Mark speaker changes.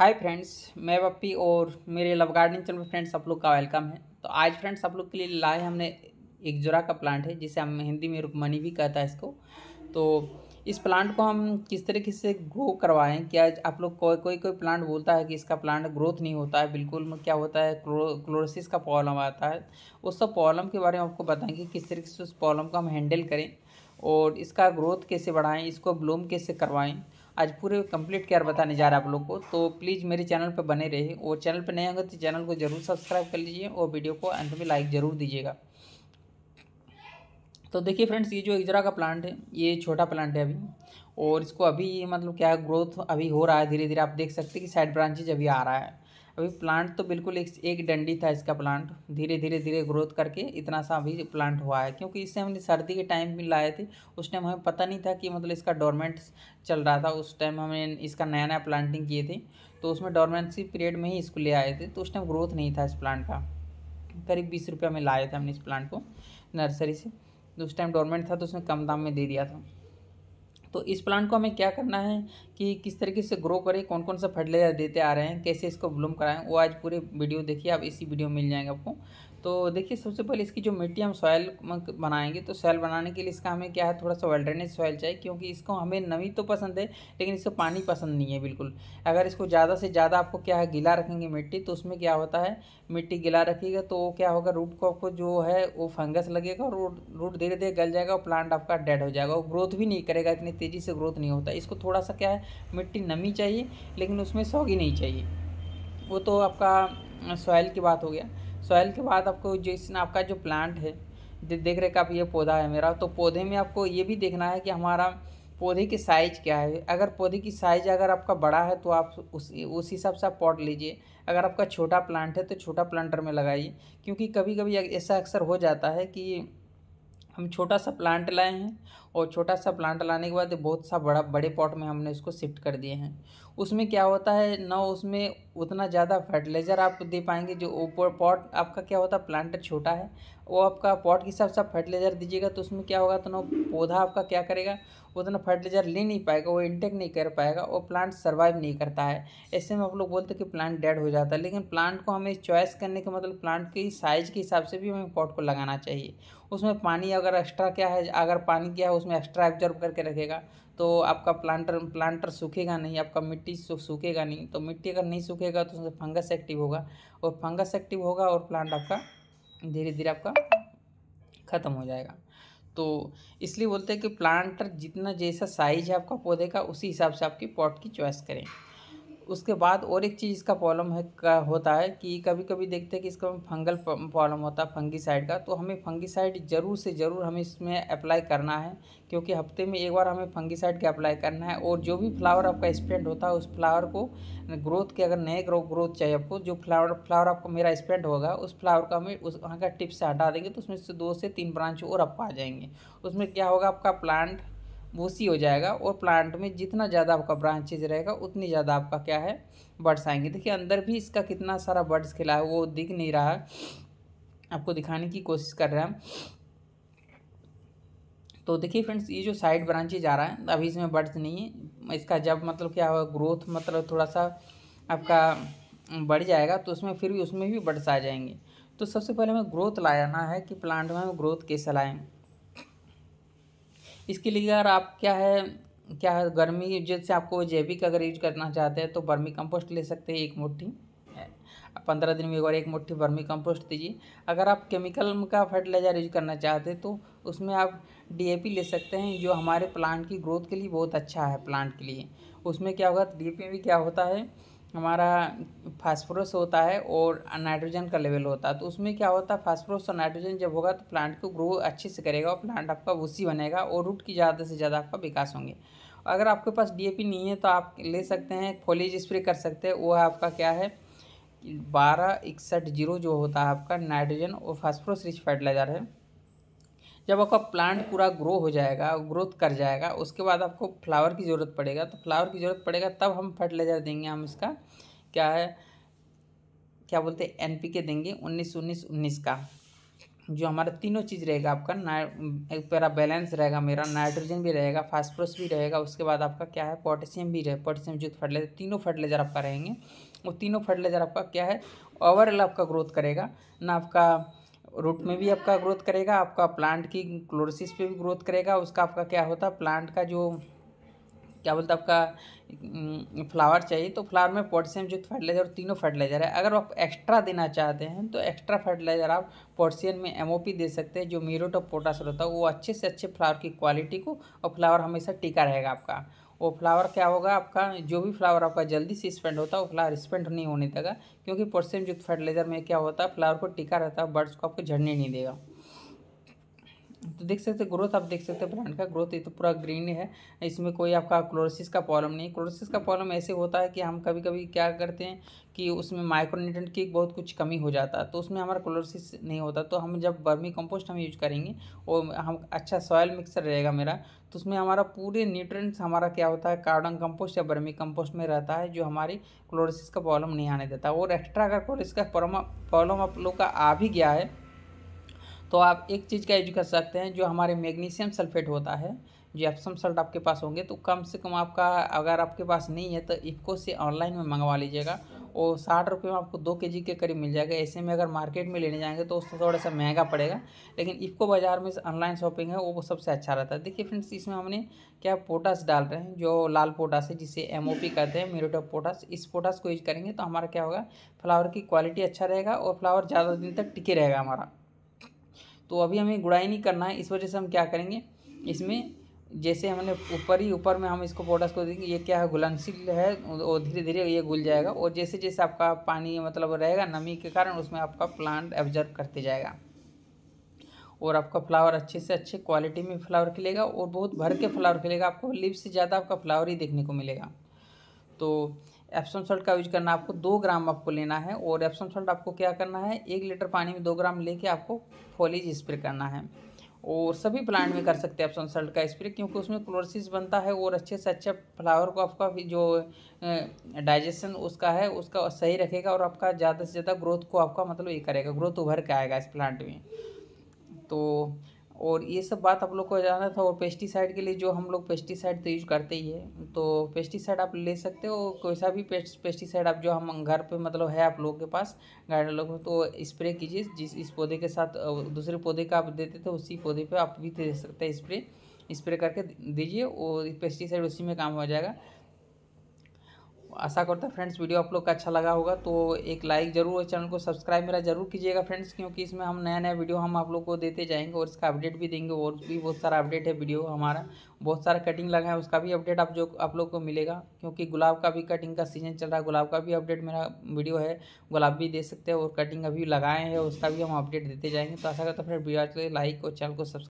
Speaker 1: hi friends मैं पप्पी और मेरे लव गार्डनिंग चैनल फ्रेंड्स आप लोग का वेलकम है तो आज फ्रेंड्स आप लोग के लिए लाए हमने एक जोरा का प्लांट है जिसे हम हिंदी में रुकमनी भी कहता है इसको तो इस प्लांट को हम किस तरीके से ग्रो करवाएं क्या आप लोग कोई कोई कोई प्लांट बोलता है कि इसका प्लांट ग्रोथ नहीं होता है बिल्कुल क्या होता है क्लो क्लोरोसिस का प्रॉब्लम आता है उस सब प्रॉब्लम के बारे में आपको बताएंगे कि किस तरीके से उस प्रॉब्लम को हम हैंडल करें और इसका ग्रोथ कैसे बढ़ाएँ इसको ब्लूम कैसे करवाएँ आज पूरे कंप्लीट केयर बताने जा रहा है आप लोग को तो प्लीज़ मेरे चैनल पर बने रहे और चैनल पर नए होंगे तो चैनल को जरूर सब्सक्राइब कर लीजिए और वीडियो को अंत में लाइक ज़रूर दीजिएगा तो देखिए फ्रेंड्स ये जो इजरा का प्लांट है ये छोटा प्लांट है अभी और इसको अभी मतलब क्या ग्रोथ अभी हो रहा है धीरे धीरे आप देख सकते हैं कि साइड ब्रांचेज अभी आ रहा है अभी प्लांट तो बिल्कुल एक एक डंडी था इसका प्लांट धीरे धीरे धीरे ग्रोथ करके इतना सा अभी प्लांट हुआ है क्योंकि इससे हमने सर्दी के टाइम भी लाए थे उस टाइम हमें पता नहीं था कि मतलब इसका डोरमेंट चल रहा था उस टाइम हमने इसका नया नया प्लांटिंग किए थे तो उसमें डोरमेंसी पीरियड में ही इसको ले आए थे तो उस टाइम ग्रोथ नहीं था इस प्लांट का करीब बीस रुपये में लाए थे हमने इस प्लांट को नर्सरी से तो उस टाइम डोरमेंट था तो उसने कम दाम में दे दिया था तो इस प्लांट को हमें क्या करना है कि किस तरीके से ग्रो करें कौन कौन सा फर्टिलाइजर देते आ रहे हैं कैसे इसको ब्लूम कराएं वो आज पूरे वीडियो देखिए आप इसी वीडियो में मिल जाएंगे आपको तो देखिए सबसे पहले इसकी जो मिट्टी हम सॉयल बनाएंगे तो सॉयल बनाने के लिए इसका हमें क्या है थोड़ा सा वेल सॉयल चाहिए क्योंकि इसको हमें नमी तो पसंद है लेकिन इसको पानी पसंद नहीं है बिल्कुल अगर इसको ज़्यादा से ज़्यादा आपको क्या है गीला रखेंगे मिट्टी तो उसमें क्या होता है मिट्टी गिला रखिएगा तो वो क्या होगा रूट को आपको जो है वो फंगस लगेगा और रूट रूट धीरे धीरे गल जाएगा और प्लांट आपका डेड हो जाएगा और ग्रोथ भी नहीं करेगा इतनी तेज़ी से ग्रोथ नहीं होता इसको थोड़ा सा क्या है मिट्टी नमी चाहिए लेकिन उसमें सौगी नहीं चाहिए वो तो आपका सॉयल की बात हो गया सॉयल के बाद आपको जिस आपका जो प्लांट है देख रहे आप ये पौधा है मेरा तो पौधे में आपको ये भी देखना है कि हमारा पौधे की साइज़ क्या है अगर पौधे की साइज़ अगर आपका बड़ा है तो आप उस उस हिसाब से आप पॉट लीजिए अगर आपका छोटा प्लांट है तो छोटा प्लांटर में लगाइए क्योंकि कभी कभी ऐसा अक्सर हो जाता है कि हम छोटा सा प्लांट लाए हैं और छोटा सा प्लांट लाने के बाद बहुत सा बड़ा बड़े पॉट में हमने इसको शिफ्ट कर दिए हैं उसमें क्या होता है ना उसमें उतना ज़्यादा फर्टिलाइज़र आप दे पाएंगे जो ऊपर पॉट आपका क्या होता है प्लांट छोटा है वो आपका पॉट के हिसाब से फर्टिलाइज़र दीजिएगा तो उसमें क्या होगा तो ना पौधा आपका क्या करेगा उतना फर्टिलाइज़र ले नहीं पाएगा वो इंटेक नहीं कर पाएगा और प्लांट सर्वाइव नहीं करता है ऐसे में आप लोग बोलते हैं कि प्लांट डेड हो जाता है लेकिन प्लांट को हमें चॉइस करने के मतलब प्लांट की साइज़ के हिसाब से भी हमें पॉट को लगाना चाहिए उसमें पानी अगर एक्स्ट्रा क्या है अगर पानी क्या है उसमें एक्स्ट्रा एब्जॉर्ब करके रखेगा तो आपका प्लांटर प्लांटर सूखेगा नहीं आपका मिट्टी सूखेगा नहीं तो मिट्टी अगर नहीं सूखेगा तो उसमें फंगस एक्टिव होगा और फंगस एक्टिव होगा और प्लांट आपका धीरे धीरे आपका ख़त्म हो जाएगा तो इसलिए बोलते हैं कि प्लांटर जितना जैसा साइज है आपका पौधे का उसी हिसाब से आपकी पॉट की चॉइस करें उसके बाद और एक चीज़ इसका प्रॉब्लम है का होता है कि कभी कभी देखते हैं कि इसका फंगल प्रॉब्लम होता है फंगीसाइड का तो हमें फंगीसाइड ज़रूर से ज़रूर हमें इसमें अप्लाई करना है क्योंकि हफ्ते में एक बार हमें फंगीसाइड का अप्लाई करना है और जो भी फ्लावर आपका स्पेंट होता है उस फ्लावर को ग्रोथ के अगर नए ग्रो ग्रोथ चाहिए आपको जो फ्लावर फ्लावर आपका मेरा स्पेंड होगा उस फ्लावर का हमें उस वहाँ का टिप से हटा देंगे तो उसमें से दो से तीन ब्रांच और आपको आ जाएंगे उसमें क्या होगा आपका प्लांट वो सी हो जाएगा और प्लांट में जितना ज़्यादा आपका ब्रांचेज रहेगा उतनी ज़्यादा आपका क्या है बर्ड्स आएंगे देखिए अंदर भी इसका कितना सारा बर्ड्स खिला है वो दिख नहीं रहा है आपको दिखाने की कोशिश कर रहे हैं हम तो देखिए फ्रेंड्स ये जो साइड ब्रांचेज आ रहा है अभी इसमें बर्ड्स नहीं है इसका जब मतलब क्या होगा ग्रोथ मतलब थोड़ा सा आपका बढ़ जाएगा तो उसमें फिर भी उसमें भी बर्ड्स आ जाएंगे तो सबसे पहले हमें ग्रोथ लाना है कि प्लांट में हम ग्रोथ कैसे लाएँ इसके लिए अगर आप क्या है क्या है गर्मी जैसे आपको जैविक अगर यूज करना चाहते हैं तो बर्मी कंपोस्ट ले सकते हैं एक मुट्ठी पंद्रह दिन में एक बार एक मुट्ठी बर्मी कंपोस्ट दीजिए अगर आप केमिकल का फर्टिलाइज़र यूज करना चाहते हैं तो उसमें आप डीएपी ले सकते हैं जो हमारे प्लांट की ग्रोथ के लिए बहुत अच्छा है प्लांट के लिए उसमें क्या होगा डी में भी क्या होता है हमारा फास्फोरस होता है और नाइट्रोजन का लेवल होता है तो उसमें क्या होता है फास्फोरस और नाइट्रोजन जब होगा तो प्लांट को ग्रो अच्छे से करेगा और प्लांट आपका भूसी बनेगा और रूट की ज़्यादा से ज़्यादा आपका विकास होंगे अगर आपके पास डीएपी नहीं है तो आप ले सकते हैं फोलेज स्प्रे कर सकते हैं वो है आपका क्या है बारह इकसठ जीरो जो होता है आपका नाइट्रोजन और फास्फोरस रिच फर्टिलाइज़र है जब आपका प्लांट पूरा ग्रो हो जाएगा ग्रोथ कर जाएगा उसके बाद आपको फ्लावर की ज़रूरत पड़ेगा तो फ्लावर की ज़रूरत पड़ेगा तब हम फर्टिलाइज़र देंगे हम इसका क्या है क्या बोलते हैं एन पी के देंगे उन्नीस उन्नीस उन्नीस का जो हमारा तीनों चीज़ रहेगा आपका ना एक पेरा बैलेंस रहेगा मेरा नाइट्रोजन भी रहेगा फास्फोरस भी रहेगा उसके बाद आपका क्या है पोटेशियम भी रहे पोटेशियम युक्त फर्टिलाइजर तीनों फर्टिलाइजर आपका रहेंगे वो तीनों फर्टिलाइजर आपका क्या है ओवरऑल आपका ग्रोथ करेगा ना आपका रूट में भी आपका ग्रोथ करेगा आपका प्लांट की क्लोरोसिस पे भी ग्रोथ करेगा उसका आपका क्या होता है प्लांट का जो क्या बोलते हैं आपका फ्लावर चाहिए तो फ्लावर में पोटेशियम युक्त फर्टिलाइजर और तीनों फर्टिलाइजर है अगर आप एक्स्ट्रा देना चाहते हैं तो एक्स्ट्रा फर्टिलाइजर आप पोटेशियम में एमओपी दे सकते हैं जो मीरोट ऑफ पोटास होता है वो अच्छे से अच्छे फ्लावर की क्वालिटी को और फ्लावर हमेशा टीका रहेगा आपका वो फ्लावर क्या होगा आपका जो भी फ्लावर आपका जल्दी से स्पेंड होता है वो फ्लावर स्पेंड नहीं होने देगा क्योंकि पोटेशियम युक्त फर्टिलाइजर में क्या होता है फ्लावर को टिका रहता है बर्ड्स को आपको झड़ने नहीं देगा तो देख सकते हैं ग्रोथ आप देख सकते हैं प्लांट का ग्रोथ ये तो पूरा ग्रीन है इसमें कोई आपका क्लोरोसिस का प्रॉब्लम नहीं क्लोरोसिस का प्रॉब्लम ऐसे होता है कि हम कभी कभी क्या करते हैं कि उसमें माइक्रोनिटेंट की बहुत कुछ कमी हो जाता है तो उसमें हमारा क्लोरोसिस नहीं होता तो हम जब बर्मी कंपोस्ट हम यूज करेंगे वो हम अच्छा सॉयल मिक्सर रहेगा मेरा तो उसमें हमारा पूरे न्यूट्रेंट्स हमारा क्या होता है कार्डन कंपोस्ट या बर्मी कंपोस्ट में रहता है जो हमारी क्लोरोसिस का प्रॉब्लम नहीं आने देता और एक्स्ट्रा अगर क्लोरिस का प्रॉब्लम आप लोग का आ भी गया है तो आप एक चीज़ का यूज कर सकते हैं जो हमारे मैग्नीशियम सल्फेट होता है जो एप्सम सल्ट आपके पास होंगे तो कम से कम आपका अगर आपके पास नहीं है तो इफको से ऑनलाइन में मंगवा लीजिएगा और साठ रुपये में आपको दो के जी के करीब मिल जाएगा ऐसे में अगर मार्केट में लेने जाएंगे तो उसको थोड़ा सा महंगा पड़ेगा लेकिन इफको बाज़ार में ऑनलाइन शॉपिंग है वो सबसे अच्छा रहता है देखिए फ्रेंड्स इसमें हमने क्या पोटास डाल रहे हैं जो लाल पोटास है जिसे एम कहते हैं मेरेट ऑफ पोटास इस पोटास को यूज करेंगे तो हमारा क्या होगा फ्लावर की क्वालिटी अच्छा रहेगा और फ्लावर ज़्यादा दिन तक टिके रहेगा हमारा तो अभी हमें गुड़ाई नहीं करना है इस वजह से हम क्या करेंगे इसमें जैसे हमने ऊपर ही ऊपर में हम इसको पोटास को देंगे ये क्या है घुलनशील है और धीरे धीरे ये घुल जाएगा और जैसे जैसे आपका पानी मतलब रहेगा नमी के कारण उसमें आपका प्लांट एब्जर्व करते जाएगा और आपका फ्लावर अच्छे से अच्छे क्वालिटी में फ्लावर खिलेगा और बहुत भर के फ्लावर खिलेगा आपको लिप से ज़्यादा आपका फ्लावर ही देखने को मिलेगा तो एप्सम सॉल्ट का यूज करना आपको दो ग्राम आपको लेना है और एप्सम सॉल्ट आपको क्या करना है एक लीटर पानी में दो ग्राम लेके आपको फॉलीज स्प्रे करना है और सभी प्लांट में कर सकते हैं एप्सम सॉल्ट का स्प्रे क्योंकि उसमें क्लोरसिस बनता है और अच्छे से अच्छा फ्लावर को आपका जो डाइजेशन उसका है उसका सही रखेगा और आपका ज़्यादा से ज़्यादा ग्रोथ को आपका मतलब ये करेगा ग्रोथ उभर के आएगा इस प्लांट में तो और ये सब बात आप लोग को जाना था और पेस्टिसाइड के लिए जो हम लोग पेस्टिसाइड तो यूज करते ही है तो पेस्टिसाइड आप ले सकते हो कोई सा भी पेस्टिसाइड आप जो हम घर पे मतलब है आप लोगों के पास गार्डन लोग तो स्प्रे कीजिए जिस इस पौधे के साथ दूसरे पौधे का आप देते थे उसी पौधे पर आप भी दे सकते हैं स्प्रे स्प्रे करके दीजिए और पेस्टिसाइड उसी में काम हो जाएगा आशा करता हैं फ्रेंड्स वीडियो आप लोग का अच्छा लगा होगा तो एक लाइक जरूर और चैनल को सब्सक्राइब मेरा जरूर कीजिएगा फ्रेंड्स क्योंकि इसमें हम नया नया वीडियो हम आप लोग को देते जाएंगे और इसका अपडेट भी देंगे और भी बहुत सारा अपडेट है वीडियो हमारा बहुत सारा कटिंग लगा है उसका भी अपडेट आप जो आप लोग को मिलेगा क्योंकि गुलाब का भी कटिंग का सीजन चल रहा है गुलाब का भी अपडेट मेरा वीडियो है गुलाब भी दे सकते हैं और कटिंग अभी लगाए हैं उसका भी हम अपडेट देते जाएंगे तो आशा करता हूँ फ्रेंड वीडियो लाइक और चैनल को सब्सक्राइब